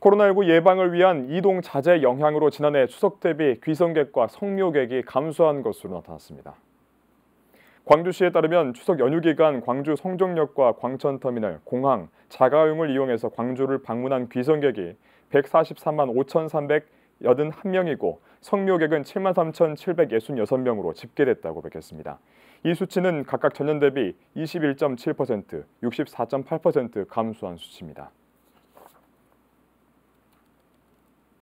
코로나19 예방을 위한 이동 자제 영향으로 지난해 추석 대비 귀성객과 성묘객이 감소한 것으로 나타났습니다. 광주시에 따르면 추석 연휴 기간 광주 성정역과 광천터미널, 공항, 자가용을 이용해서 광주를 방문한 귀성객이 143만 5,300 81명이고 성묘객은 73,766명으로 집계됐다고 밝혔습니다. 이 수치는 각각 전년 대비 21.7%, 64.8% 감소한 수치입니다.